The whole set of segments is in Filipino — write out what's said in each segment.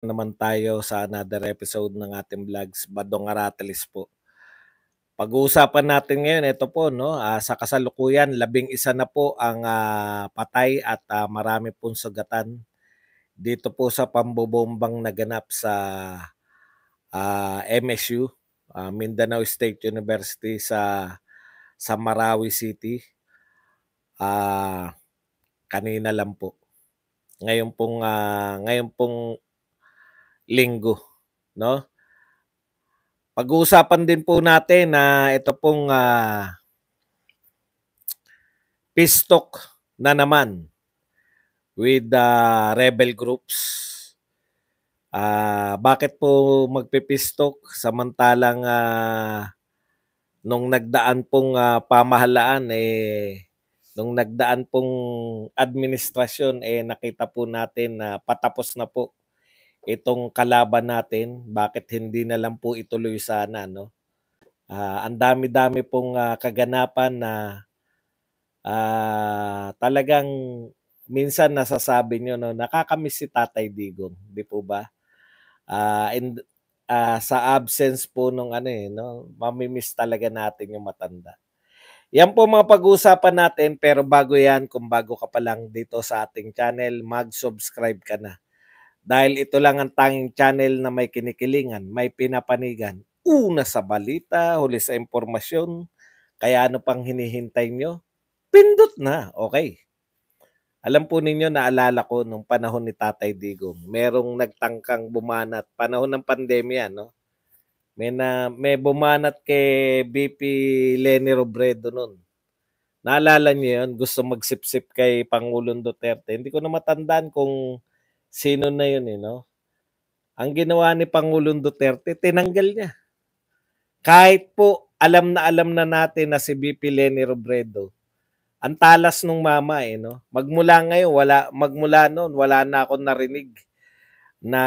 naman tayo sa another episode ng ating vlogs, Badong Aratelis po. Pag-uusapan natin ngayon, ito po, no, uh, sa kasalukuyan, labing isa na po ang uh, patay at uh, marami pong sugatan dito po sa pambobombang naganap sa uh, MSU, uh, Mindanao State University sa sa Marawi City. Uh, kanina lang po. Ngayon pong uh, ngayon pong linggo, no? Pag-uusapan din po natin na ito pong uh, ah, pistok na naman with the uh, ah, rebel groups. Uh, bakit po magpipistok samantalang uh, nung nagdaan pong uh, pamahalaan eh nung nagdaan pong administrasyon eh nakita po natin na uh, patapos na po itong kalaban natin, bakit hindi na lang po ituloy sana, no? Uh, ang dami-dami pong uh, kaganapan na uh, talagang minsan nasasabi nyo, no, nakakamiss si Tatay Digong, di po ba? Uh, and, uh, sa absence po nung ano eh, no, mamimiss talaga natin yung matanda. Yan po mga pag-uusapan natin pero bago yan, kung bago ka pa lang dito sa ating channel, mag-subscribe ka na dahil ito lang ang tanging channel na may kinikilingan, may pinapanigan. Una sa balita, huli sa impormasyon. Kaya ano pang hinihintay nyo? Pindot na. Okay. Alam po ninyo, naalala ko nung panahon ni Tatay Digong, merong nagtangkang bumanat. Panahon ng pandemya, no? May, na, may bumanat kay BP Lenny Robredo noon. Naalala niyo yun? Gusto magsipsip kay Pangulong Duterte. Hindi ko na matandaan kung sino na yun, eh, no? Ang ginawa ni Pangulong Duterte, tinanggal niya. Kahit po alam na alam na natin na si BP Lenny Robredo, ang talas nung mama eh, no? Magmula ngayon, wala, magmula noon, wala na akong narinig na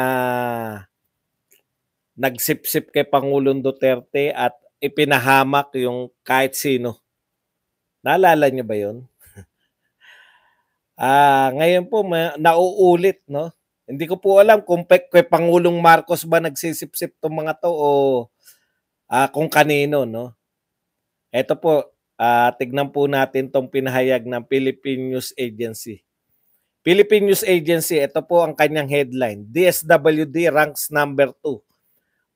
nagsipsip kay Pangulong Duterte at ipinahamak yung kahit sino. Naalala niyo ba yun? Ah, ngayon po ma- nauulit, no? Hindi ko po alam kung pe- kay Pangulong Marcos ba nagsisipsip tong mga to o ah, kung kanino, no? Ito po, ah, tignan po natin tong pinahayag ng Philippine News Agency. Philippine News Agency, ito po ang kanyang headline. DSWD ranks number 2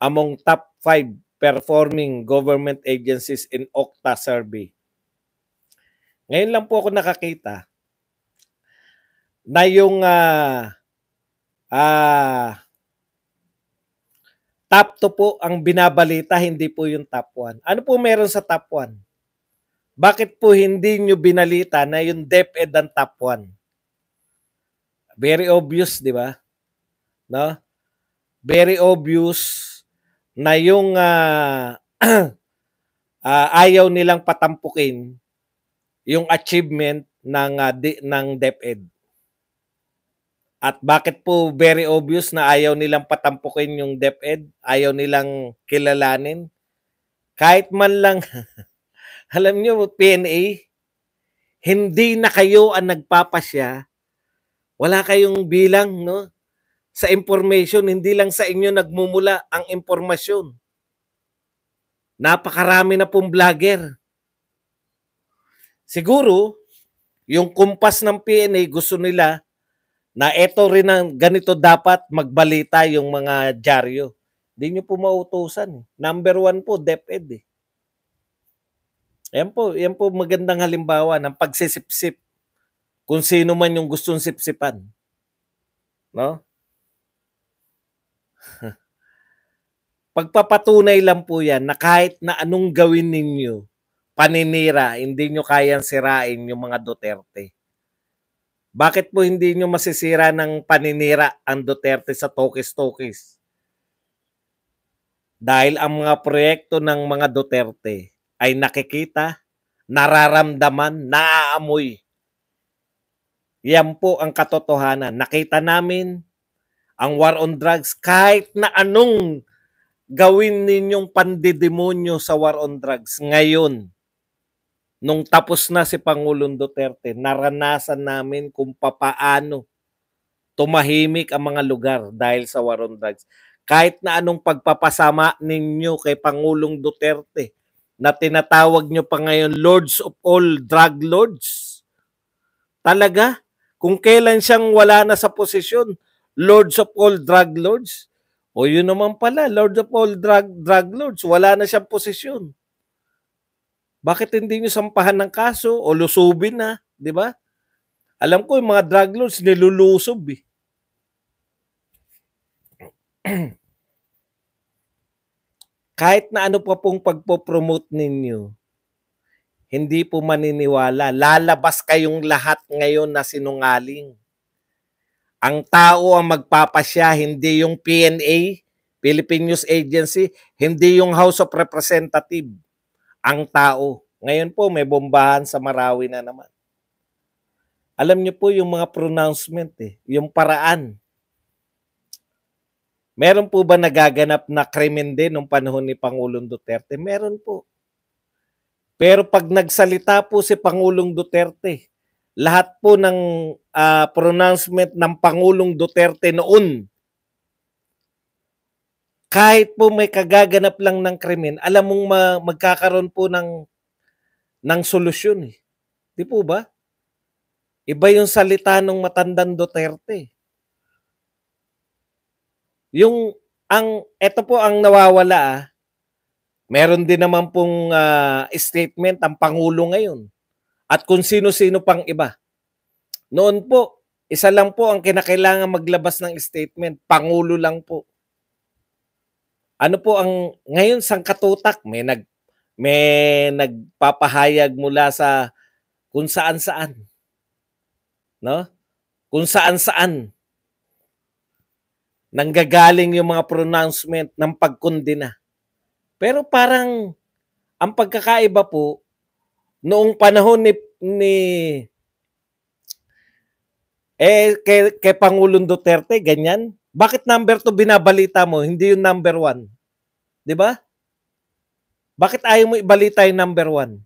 among top 5 performing government agencies in Okta survey. Ngayon lang po ako nakakita na yung uh, uh, top 2 po ang binabalita, hindi po yung top 1. Ano po meron sa top 1? Bakit po hindi nyo binalita na yung DepEd ang top 1? Very obvious, di ba? No? Very obvious na yung uh, uh, ayaw nilang patampukin yung achievement ng uh, di, ng DepEd. At bakit po very obvious na ayaw nilang patampukin yung DepEd, ayaw nilang kilalanin? Kahit man lang, alam nyo, PNA, hindi na kayo ang nagpapasya. Wala kayong bilang, no? Sa information, hindi lang sa inyo nagmumula ang impormasyon. Napakarami na pong vlogger. Siguro, yung kumpas ng PNA gusto nila na ito rin ang ganito dapat magbalita yung mga dyaryo. Di nyo po mautusan. Eh. Number one po, DepEd eh. Yan po, yan po magandang halimbawa ng pagsisipsip kung sino man yung gustong sipsipan. No? Pagpapatunay lang po yan na kahit na anong gawin ninyo, paninira, hindi nyo kayang sirain yung mga Duterte. Bakit po hindi nyo masisira ng paninira ang Duterte sa tokis-tokis? Dahil ang mga proyekto ng mga Duterte ay nakikita, nararamdaman, naaamoy. Yan po ang katotohanan. Nakita namin ang war on drugs kahit na anong gawin ninyong pandidemonyo sa war on drugs ngayon nung tapos na si Pangulong Duterte, naranasan namin kung papaano tumahimik ang mga lugar dahil sa war on drugs. Kahit na anong pagpapasama ninyo kay Pangulong Duterte na tinatawag nyo pa ngayon Lords of All Drug Lords, talaga, kung kailan siyang wala na sa posisyon, Lords of All Drug Lords, o yun naman pala, Lords of All Drug, drug Lords, wala na siyang posisyon. Bakit hindi nyo sampahan ng kaso o lusubin na, di ba? Alam ko yung mga drug lords nilulusob eh. Kahit na ano pa pong pagpo-promote ninyo, hindi po maniniwala. Lalabas kayong lahat ngayon na sinungaling. Ang tao ang magpapasya, hindi yung PNA, Philippine News Agency, hindi yung House of Representative ang tao. Ngayon po, may bombahan sa Marawi na naman. Alam niyo po yung mga pronouncement eh, yung paraan. Meron po ba nagaganap na krimen din nung panahon ni Pangulong Duterte? Meron po. Pero pag nagsalita po si Pangulong Duterte, lahat po ng uh, pronouncement ng Pangulong Duterte noon kahit po may kagaganap lang ng krimen, alam mong ma- magkakaroon po ng, ng solusyon. Eh. Di po ba? Iba yung salita ng matandang Duterte. Yung ang ito po ang nawawala ah. Meron din naman pong uh, statement ang pangulo ngayon at kung sino-sino pang iba. Noon po, isa lang po ang kinakailangan maglabas ng statement, pangulo lang po ano po ang ngayon sang katutak may nag may nagpapahayag mula sa kung saan saan. No? Kung saan saan nanggagaling yung mga pronouncement ng pagkondena. Pero parang ang pagkakaiba po noong panahon ni ni eh kay, kay Pangulong Duterte ganyan bakit number 2 binabalita mo, hindi yung number 1? 'Di ba? Bakit ayaw mo ibalita yung number 1?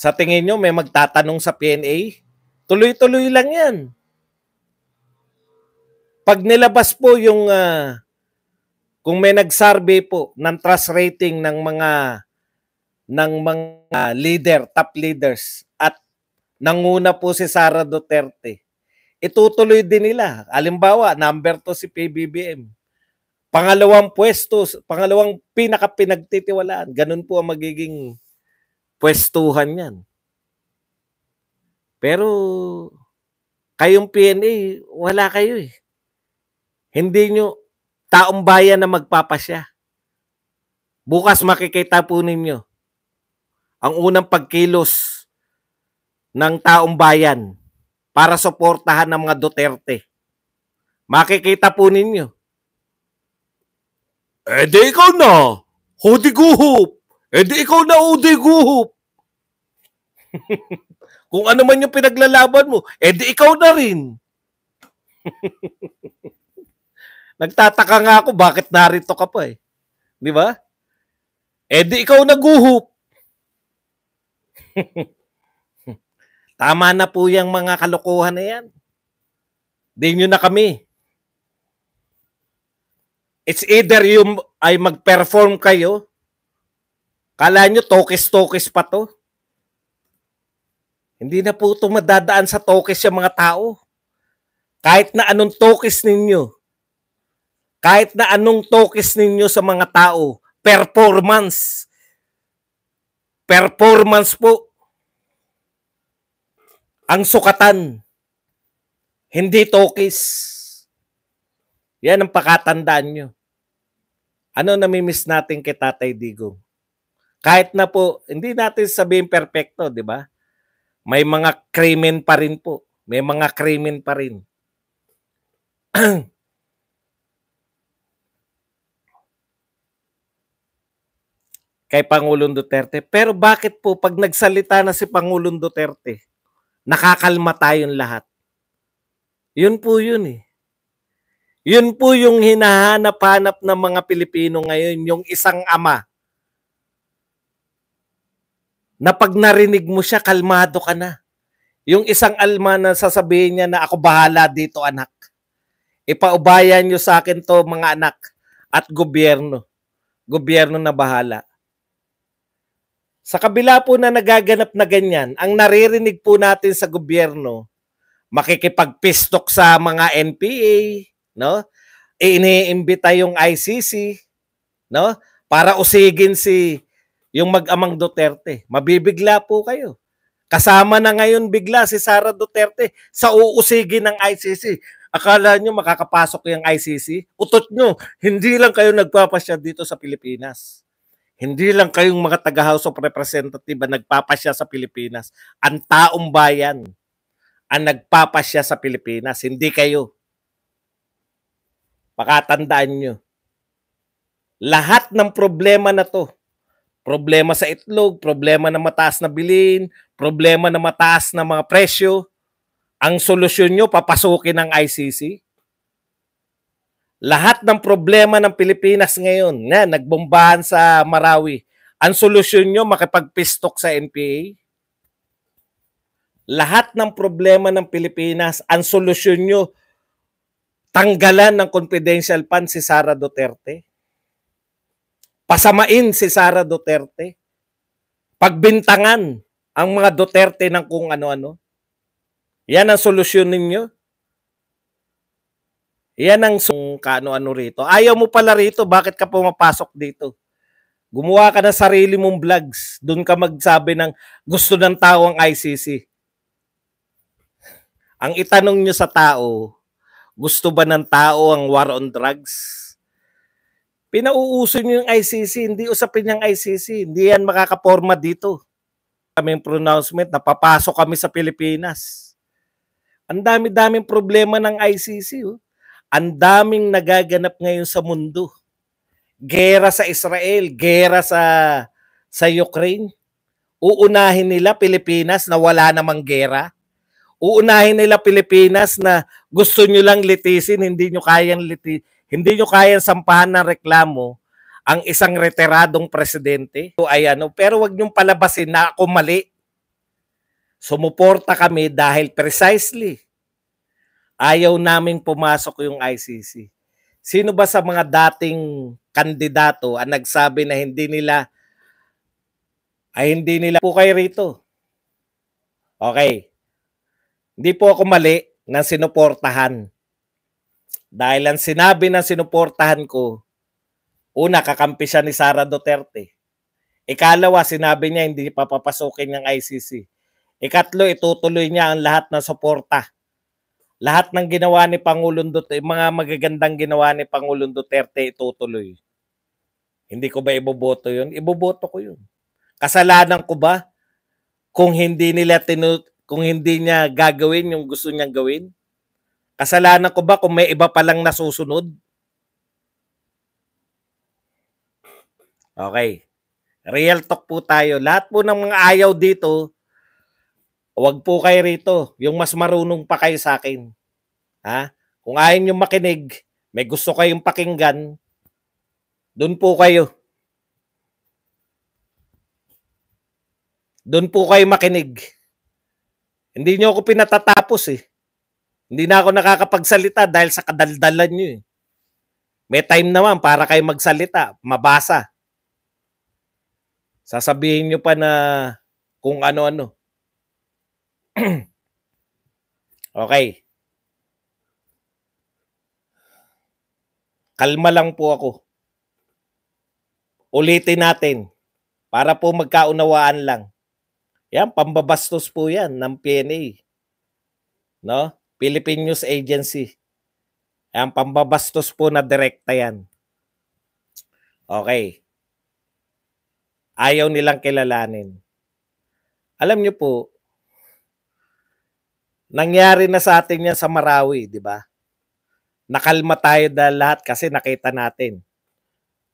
Sa tingin nyo, may magtatanong sa PNA? Tuloy-tuloy lang yan. Pag nilabas po yung, uh, kung may nag-survey po ng trust rating ng mga ng mga leader, top leaders at nanguna po si Sara Duterte itutuloy din nila. Alimbawa, number 2 si PBBM. Pangalawang pwesto, pangalawang pinakapinagtitiwalaan. Ganun po ang magiging pwestuhan yan. Pero kayong PNA, wala kayo eh. Hindi nyo taong bayan na magpapasya. Bukas makikita po ninyo ang unang pagkilos ng taong bayan para suportahan ng mga Duterte. Makikita po ninyo. Eh di ikaw na, Hudi Guhup. Eh di ikaw na, Hudi Guhup. Kung ano man yung pinaglalaban mo, eh di ikaw na rin. Nagtataka nga ako bakit narito ka pa eh. Di ba? Eh di ikaw naguhup. Tama na po yung mga kalokohan na yan. Diin nyo na kami. It's either yung ay mag-perform kayo, kala nyo tokis-tokis pa to. Hindi na po ito madadaan sa tokis yung mga tao. Kahit na anong tokis ninyo, kahit na anong tokis ninyo sa mga tao, performance. Performance po ang sukatan, hindi tokis. Yan ang pakatandaan nyo. Ano namimiss natin kay Tatay Digong? Kahit na po, hindi natin sabihin perfecto, di ba? May mga krimen pa rin po. May mga krimen pa rin. kay Pangulong Duterte. Pero bakit po pag nagsalita na si Pangulong Duterte, Nakakalma tayong lahat. Yun po yun eh. Yun po yung hinahanap-hanap ng mga Pilipino ngayon, yung isang ama. Na pag narinig mo siya, kalmado ka na. Yung isang alma na sasabihin niya na ako bahala dito anak. Ipaubayan niyo sa akin to mga anak at gobyerno. Gobyerno na bahala. Sa kabila po na nagaganap na ganyan, ang naririnig po natin sa gobyerno, makikipagpistok sa mga NPA, no? Iniimbita yung ICC, no? Para usigin si yung mag-amang Duterte. Mabibigla po kayo. Kasama na ngayon bigla si Sara Duterte sa uusigin ng ICC. Akala nyo makakapasok yung ICC? Utot nyo, hindi lang kayo nagpapasya dito sa Pilipinas. Hindi lang kayong mga taga-House of Representative ang nagpapasya sa Pilipinas. Ang taong bayan ang nagpapasya sa Pilipinas, hindi kayo. Pakatandaan nyo. Lahat ng problema na to, problema sa itlog, problema na mataas na bilin, problema na mataas na mga presyo, ang solusyon nyo, papasukin ng ICC? Lahat ng problema ng Pilipinas ngayon, na nagbombahan sa Marawi, ang solusyon nyo makipagpistok sa NPA? Lahat ng problema ng Pilipinas, ang solusyon nyo tanggalan ng confidential fund si Sara Duterte? Pasamain si Sara Duterte? Pagbintangan ang mga Duterte ng kung ano-ano? Yan ang solusyon ninyo? Yan ang sung kaano-ano rito. Ayaw mo pala rito, bakit ka pumapasok dito? Gumawa ka ng sarili mong vlogs. Doon ka magsabi ng gusto ng tao ang ICC. Ang itanong nyo sa tao, gusto ba ng tao ang war on drugs? Pinauuso nyo yung ICC, hindi usapin yung ICC, hindi yan makakaporma dito. Kaming pronouncement, napapasok kami sa Pilipinas. Ang dami-daming problema ng ICC. Oh. Ang daming nagaganap ngayon sa mundo. Gera sa Israel, gera sa sa Ukraine. Uunahin nila Pilipinas na wala namang gera. Uunahin nila Pilipinas na gusto nyo lang litisin, hindi nyo kayang liti, hindi nyo kayang sampahan ng reklamo ang isang retiradong presidente. So, ay ano, pero wag niyong palabasin na ako mali. Sumuporta kami dahil precisely Ayaw naming pumasok yung ICC. Sino ba sa mga dating kandidato ang nagsabi na hindi nila ay hindi nila po kayo rito? Okay. Hindi po ako mali ng sinuportahan. Dahil ang sinabi ng sinuportahan ko, una, kakampi siya ni Sara Duterte. Ikalawa, sinabi niya hindi papapasukin ng ICC. Ikatlo, itutuloy niya ang lahat ng suporta lahat ng ginawa ni Pangulong Duterte, mga magagandang ginawa ni Pangulong Duterte itutuloy. Hindi ko ba iboboto yun? Iboboto ko yun. Kasalanan ko ba kung hindi nila tinu- kung hindi niya gagawin yung gusto niyang gawin? Kasalanan ko ba kung may iba pa lang nasusunod? Okay. Real talk po tayo. Lahat po ng mga ayaw dito, Huwag po kayo rito. Yung mas marunong pa kayo sa akin. Ha? Kung ayaw nyo makinig, may gusto kayong pakinggan, doon po kayo. Doon po kayo makinig. Hindi nyo ako pinatatapos eh. Hindi na ako nakakapagsalita dahil sa kadaldalan nyo eh. May time naman para kayo magsalita, mabasa. Sasabihin nyo pa na kung ano-ano. okay. Kalma lang po ako. Ulitin natin para po magkaunawaan lang. Yan, pambabastos po yan ng PNA. No? Philippine News Agency. Yan, pambabastos po na direkta yan. Okay. Ayaw nilang kilalanin. Alam niyo po, Nangyari na sa atin yan sa Marawi, di ba? Nakalma tayo dahil lahat kasi nakita natin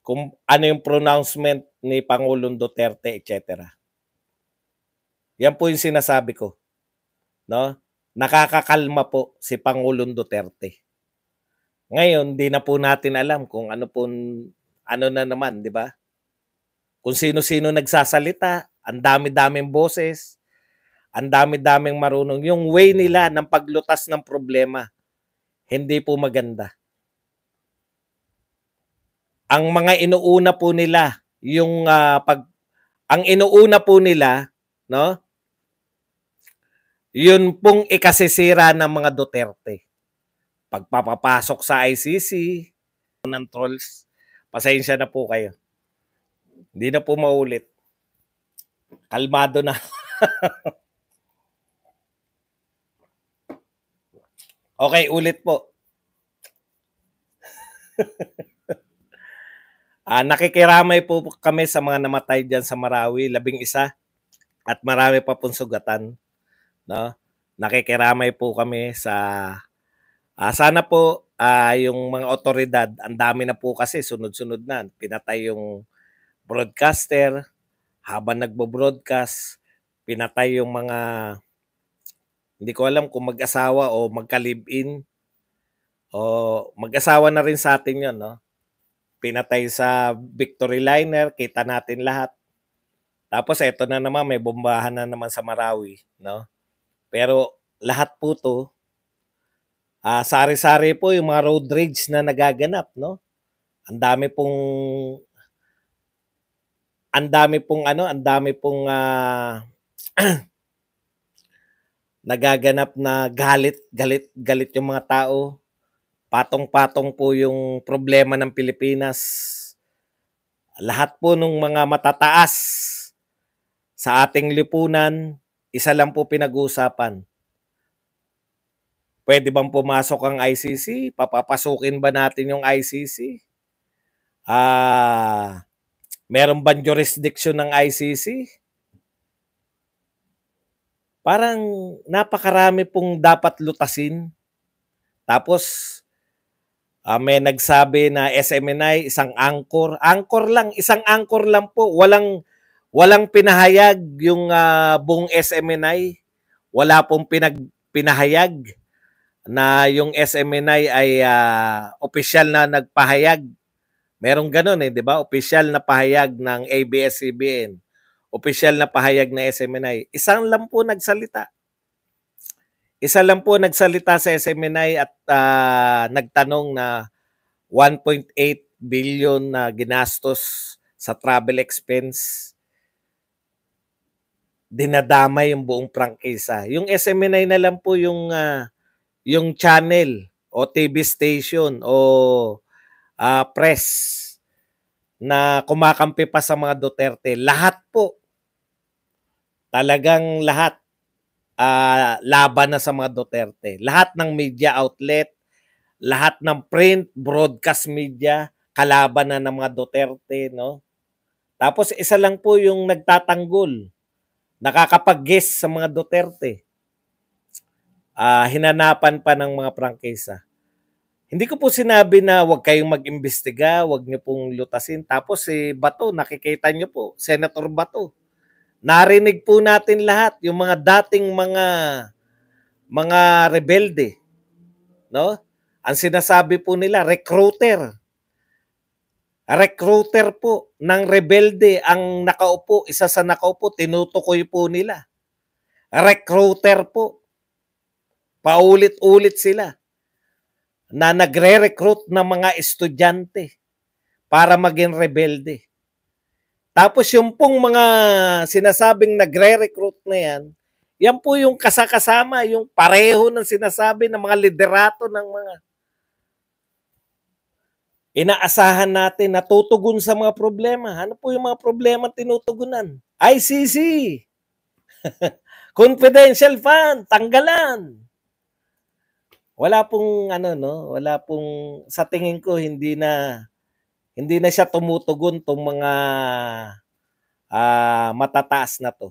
kung ano yung pronouncement ni Pangulong Duterte, etc. Yan po yung sinasabi ko. No? Nakakakalma po si Pangulong Duterte. Ngayon, di na po natin alam kung ano po ano na naman, di ba? Kung sino-sino nagsasalita, ang dami-daming boses, ang dami-daming marunong. Yung way nila ng paglutas ng problema, hindi po maganda. Ang mga inuuna po nila, yung uh, pag ang inuuna po nila, no? Yun pong ikasisira ng mga Duterte. Pagpapapasok sa ICC ng trolls, pasensya na po kayo. Hindi na po maulit. Kalmado na. Okay, ulit po. ah, nakikiramay po kami sa mga namatay diyan sa Marawi, labing isa at marami pa pong sugatan, no? Nakikiramay po kami sa ah, sana po ah, yung mga otoridad, ang dami na po kasi sunod-sunod na pinatay yung broadcaster habang nagbo-broadcast, pinatay yung mga hindi ko alam kung mag-asawa o magka-live-in. O mag-asawa na rin sa atin yon no? Pinatay sa Victory Liner, kita natin lahat. Tapos eto na naman, may bombahan na naman sa Marawi, no? Pero lahat po to, uh, sari-sari po yung mga road rage na nagaganap, no? Ang dami pong ang dami pong ano, ang dami pong uh, nagaganap na galit, galit, galit yung mga tao. Patong-patong po yung problema ng Pilipinas. Lahat po ng mga matataas sa ating lipunan, isa lang po pinag-uusapan. Pwede bang pumasok ang ICC? Papapasukin ba natin yung ICC? Ah, meron bang jurisdiction ng ICC? parang napakarami pong dapat lutasin. Tapos, uh, may nagsabi na SMNI, isang angkor. Angkor lang, isang angkor lang po. Walang, walang pinahayag yung uh, buong SMNI. Wala pong pinag, pinahayag na yung SMNI ay uh, ah, official na nagpahayag. Merong ganun eh, di ba? Official na pahayag ng ABS-CBN official na pahayag na SMNI, isang lang po nagsalita. Isa lang po nagsalita sa SMNI at uh, nagtanong na 1.8 billion na ginastos sa travel expense dinadama yung buong prangkisa. Yung SMNI na lang po yung uh, yung channel o TV station o uh, press na kumakampi pa sa mga Duterte. Lahat po talagang lahat uh, laban na sa mga Duterte. Lahat ng media outlet, lahat ng print, broadcast media, kalaban na ng mga Duterte, no? Tapos isa lang po yung nagtatanggol. Nakakapag-guess sa mga Duterte. Uh, hinanapan pa ng mga prangkesa. Hindi ko po sinabi na huwag kayong mag-imbestiga, huwag niyo pong lutasin. Tapos si eh, Bato, nakikita niyo po, Senator Bato Narinig po natin lahat yung mga dating mga mga rebelde, no? Ang sinasabi po nila, recruiter. Recruiter po ng rebelde ang nakaupo, isa sa nakaupo, tinutukoy po nila. Recruiter po. Paulit-ulit sila na nagre-recruit ng mga estudyante para maging rebelde. Tapos yung pong mga sinasabing nagre-recruit na yan, yan po yung kasakasama, yung pareho ng sinasabi ng mga liderato ng mga inaasahan natin na tutugon sa mga problema. Ano po yung mga problema tinutugunan? ICC! Confidential fund, tanggalan. Wala pong ano no, wala pong sa tingin ko hindi na hindi na siya tumutugon tong mga uh, matataas na to.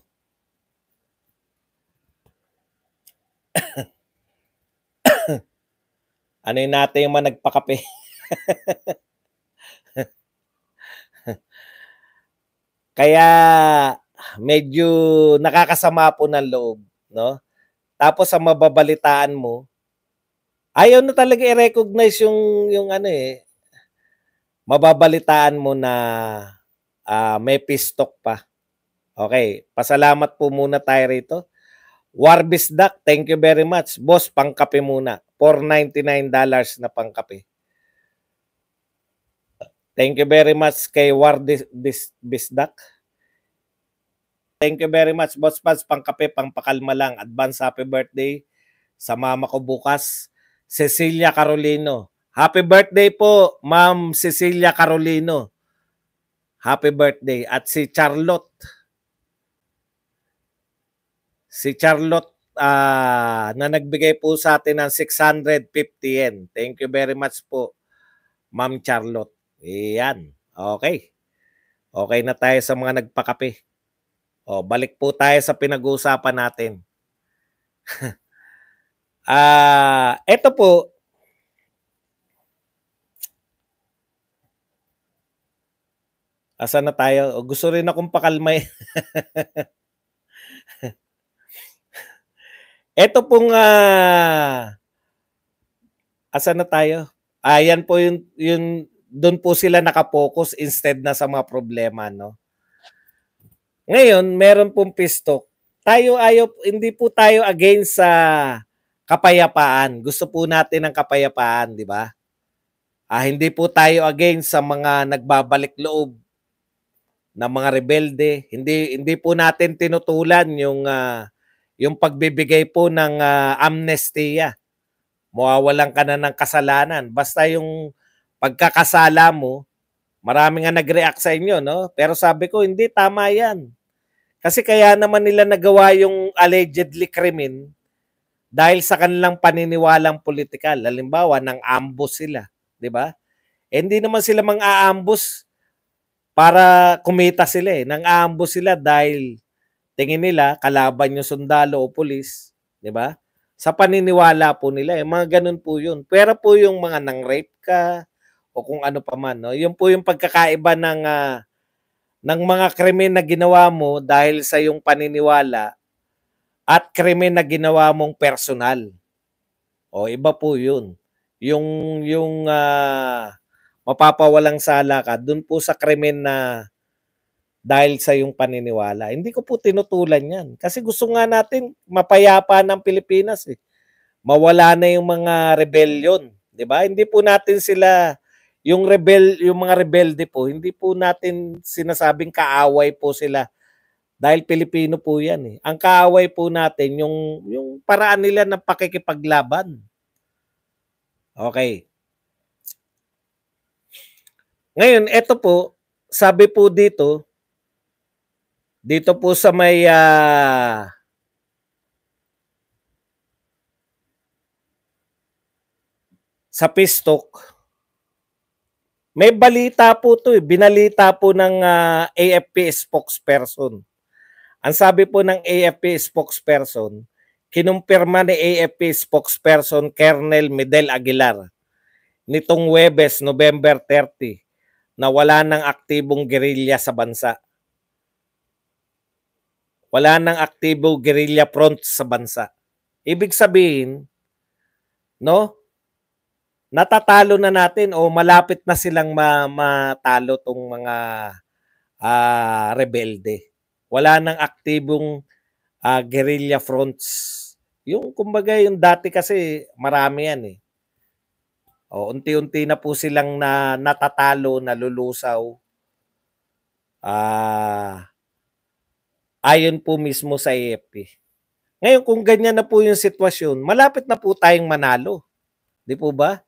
ano yung natin yung mga nagpakape? Kaya medyo nakakasama po ng loob, no? Tapos sa mababalitaan mo, ayaw na talaga i-recognize yung yung ano eh, mababalitaan mo na uh, may pistok pa. Okay, pasalamat po muna tayo rito. Warbis Duck, thank you very much. Boss, pangkape muna. $4.99 na pangkape. Thank you very much kay Warbis Duck. Thank you very much, Boss Pads. Pangkape, pangpakalma lang. Advance happy birthday sa mama ko bukas. Cecilia Carolino. Happy birthday po, Ma'am Cecilia Carolino. Happy birthday. At si Charlotte. Si Charlotte uh, na nagbigay po sa atin ng 650 yen. Thank you very much po, Ma'am Charlotte. Iyan. Okay. Okay na tayo sa mga nagpakape. O, oh, balik po tayo sa pinag-uusapan natin. Ah, uh, ito po Asa na tayo? Gusto rin akong pakalmay. Ito pong uh, asa na tayo? Ayan ah, po yung, yung doon po sila nakapokus instead na sa mga problema, no? Ngayon, meron pong pistok. Tayo ayo hindi po tayo against sa kapayapaan. Gusto po natin ang kapayapaan, di ba? Ah, hindi po tayo against sa mga nagbabalik loob ng mga rebelde. Hindi hindi po natin tinutulan yung uh, yung pagbibigay po ng uh, ah, amnestia. Mawawalan ka na ng kasalanan. Basta yung pagkakasala mo, marami nga nag-react sa inyo, no? Pero sabi ko, hindi, tama yan. Kasi kaya naman nila nagawa yung allegedly krimen dahil sa kanilang paniniwalang politikal. Halimbawa, nang ambos sila, di ba? Eh, hindi naman sila mang aambos para kumita sila eh. Nang aambo sila dahil tingin nila kalaban yung sundalo o pulis, 'di ba? Sa paniniwala po nila, eh, mga ganun po 'yun. Pero po yung mga nang rape ka o kung ano pa man, no? 'Yun po yung pagkakaiba ng uh, ng mga krimen na ginawa mo dahil sa yung paniniwala at krimen na ginawa mong personal. O iba po 'yun. Yung yung uh, mapapawalang sala ka dun po sa krimen na dahil sa yung paniniwala. Hindi ko po tinutulan yan. Kasi gusto nga natin mapayapa ng Pilipinas. Eh. Mawala na yung mga rebellion. Di ba? Hindi po natin sila yung rebel yung mga rebelde po hindi po natin sinasabing kaaway po sila dahil Pilipino po yan eh. Ang kaaway po natin yung yung paraan nila ng pakikipaglaban. Okay. Ngayon, eto po, sabi po dito, dito po sa may uh, sa Pistok, may balita po to, eh. binalita po ng uh, ah, AFP spokesperson. Ang sabi po ng AFP spokesperson, kinumpirma ni AFP spokesperson Colonel Medel Aguilar nitong Webes, November 30, na wala ng aktibong gerilya sa bansa. Wala ng aktibo guerrilla front sa bansa. Ibig sabihin, no? Natatalo na natin o malapit na silang matalo tong mga uh, rebelde. Wala ng aktibong uh, guerrilla fronts. Yung kumbaga yung dati kasi marami yan eh. O, oh, unti-unti na po silang na, natatalo, nalulusaw. Ah, ayon po mismo sa AFP. Ngayon, kung ganyan na po yung sitwasyon, malapit na po tayong manalo. Di po ba?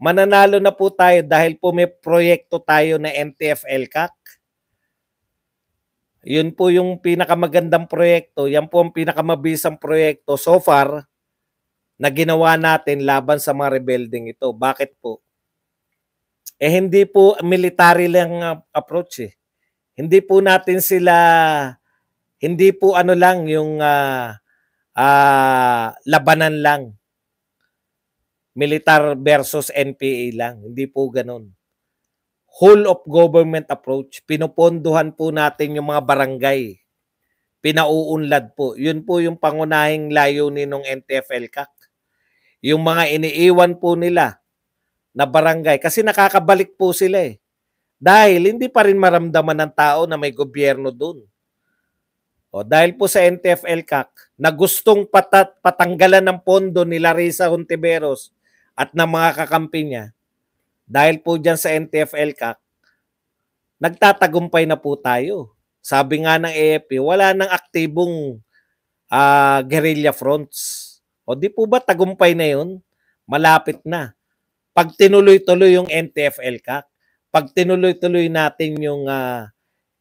Mananalo na po tayo dahil po may proyekto tayo na MTF-LCAC. Yun po yung pinakamagandang proyekto. Yan po ang pinakamabisang proyekto so far na ginawa natin laban sa mga rebelding ito. Bakit po? Eh hindi po military lang approach eh. Hindi po natin sila hindi po ano lang yung uh, uh, labanan lang. Militar versus NPA lang. Hindi po ganun. Whole of government approach. Pinupondohan po natin yung mga barangay. Pinauunlad po. Yun po yung pangunahing layunin ng NTFL CAC yung mga iniiwan po nila na barangay kasi nakakabalik po sila eh. Dahil hindi pa rin maramdaman ng tao na may gobyerno doon. O dahil po sa NTFL CAC na gustong patat, patanggalan ng pondo ni Larissa Hontiveros at ng mga kakampi niya, dahil po dyan sa NTFL CAC, nagtatagumpay na po tayo. Sabi nga ng AFP, wala nang aktibong uh, guerrilla fronts. O di po ba tagumpay na yun? Malapit na. Pag tinuloy-tuloy yung NTFL CAC, pag tinuloy-tuloy natin yung uh,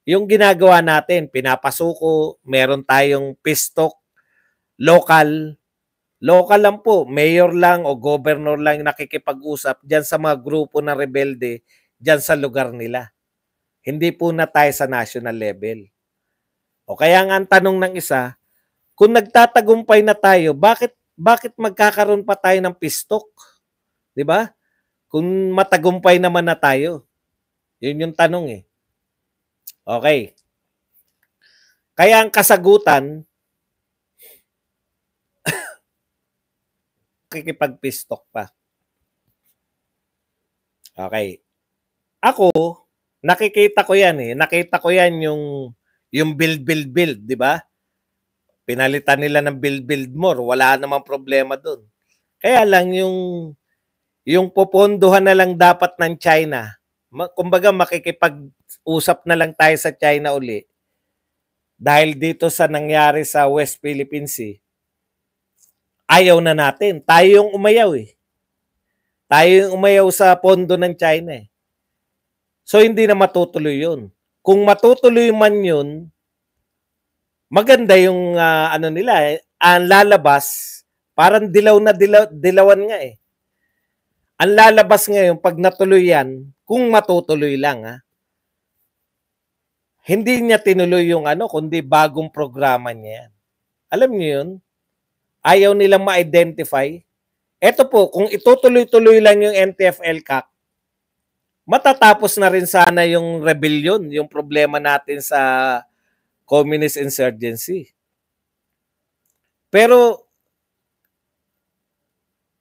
yung ginagawa natin, pinapasuko, meron tayong pistok, local, local lang po, mayor lang o governor lang nakikipag-usap diyan sa mga grupo ng rebelde diyan sa lugar nila. Hindi po na tayo sa national level. O kaya nga ang tanong ng isa, kung nagtatagumpay na tayo, bakit bakit magkakaroon pa tayo ng pistok? 'Di ba? Kung matagumpay naman na tayo. 'Yun yung tanong eh. Okay. Kaya ang kasagutan kikipagpistok pa. Okay. Ako, nakikita ko 'yan eh. Nakita ko 'yan yung yung build build build, 'di ba? Pinalitan nila ng build build more, wala namang problema doon. Kaya lang yung yung popondohan na lang dapat ng China. Kumbaga makikipag-usap na lang tayo sa China uli. Dahil dito sa nangyari sa West Philippine Sea, ayaw na natin. Tayo yung umayaw eh. Tayo yung umayaw sa pondo ng China eh. So hindi na matutuloy yun. Kung matutuloy man yun, maganda yung uh, ano nila eh. Ang lalabas, parang dilaw na dilaw, dilawan nga eh. Ang lalabas ngayon, pag natuloy yan, kung matutuloy lang ha, ah. hindi niya tinuloy yung ano, kundi bagong programa niya yan. Alam niyo yun? Ayaw nilang ma-identify. Eto po, kung itutuloy-tuloy lang yung NTFL CAC, matatapos na rin sana yung rebellion, yung problema natin sa communist insurgency. Pero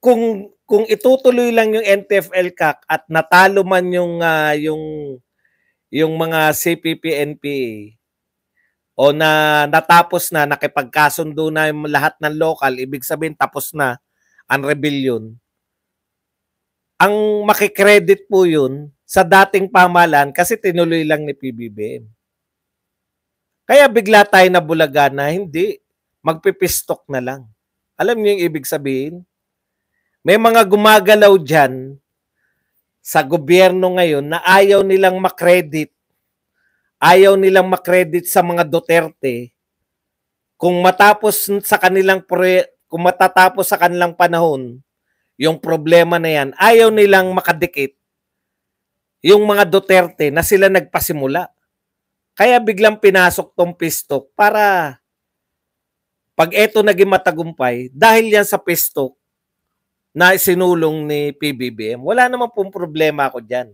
kung kung itutuloy lang yung NTFL CAC at natalo man yung uh, yung yung mga CPP-NPA o na natapos na nakipagkasundo na yung lahat ng local ibig sabihin tapos na ang rebellion ang makikredit po yun sa dating pamalan kasi tinuloy lang ni PBBM kaya bigla tayo nabulaga na hindi, magpipistok na lang. Alam niyo yung ibig sabihin? May mga gumagalaw dyan sa gobyerno ngayon na ayaw nilang makredit. Ayaw nilang makredit sa mga Duterte kung matapos sa kanilang kung matatapos sa kanilang panahon yung problema na yan, ayaw nilang makadikit yung mga Duterte na sila nagpasimula. Kaya biglang pinasok tong pistok para pag eto naging matagumpay, dahil yan sa pistok na sinulong ni PBBM, wala naman pong problema ako dyan.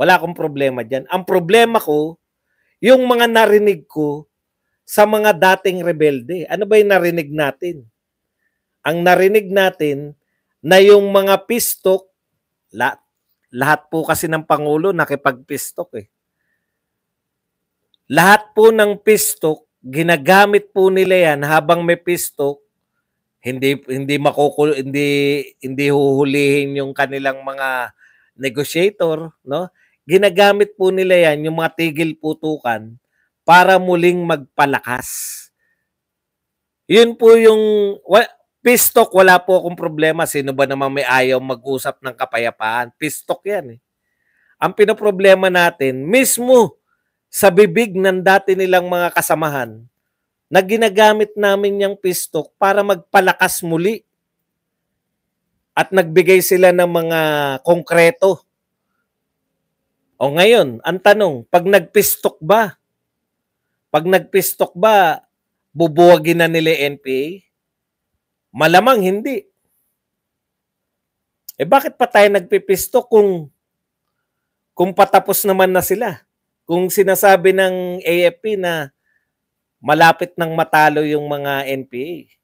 Wala akong problema dyan. Ang problema ko, yung mga narinig ko sa mga dating rebelde. Ano ba yung narinig natin? Ang narinig natin na yung mga pistok, lahat, lahat po kasi ng Pangulo nakipagpistok eh. Lahat po ng pistok, ginagamit po nila yan habang may pistok, hindi hindi makukul hindi hindi huhulihin yung kanilang mga negotiator, no? Ginagamit po nila yan yung mga tigil putukan para muling magpalakas. Yun po yung well, pistok wala po akong problema sino ba naman may ayaw mag-usap ng kapayapaan. Pistok yan eh. Ang pinoproblema natin mismo sa bibig ng dati nilang mga kasamahan na ginagamit namin yung pistok para magpalakas muli at nagbigay sila ng mga konkreto. O ngayon, ang tanong, pag nagpistok ba? Pag nagpistok ba, bubuwagin na nila NPA? Malamang hindi. Eh bakit pa tayo nagpipistok kung kung patapos naman na sila? Kung sinasabi ng AFP na malapit ng matalo yung mga NPA,